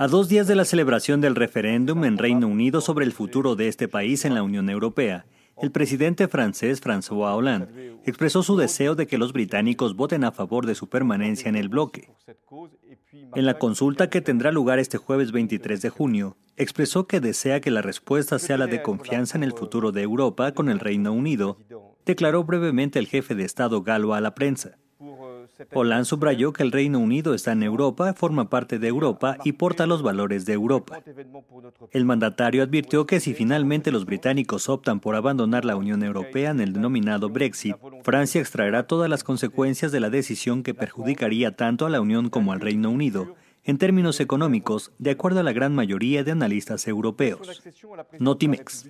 A dos días de la celebración del referéndum en Reino Unido sobre el futuro de este país en la Unión Europea, el presidente francés François Hollande expresó su deseo de que los británicos voten a favor de su permanencia en el bloque. En la consulta que tendrá lugar este jueves 23 de junio, expresó que desea que la respuesta sea la de confianza en el futuro de Europa con el Reino Unido, declaró brevemente el jefe de Estado galo a la prensa. Hollande subrayó que el Reino Unido está en Europa, forma parte de Europa y porta los valores de Europa. El mandatario advirtió que si finalmente los británicos optan por abandonar la Unión Europea en el denominado Brexit, Francia extraerá todas las consecuencias de la decisión que perjudicaría tanto a la Unión como al Reino Unido en términos económicos, de acuerdo a la gran mayoría de analistas europeos. Notimex.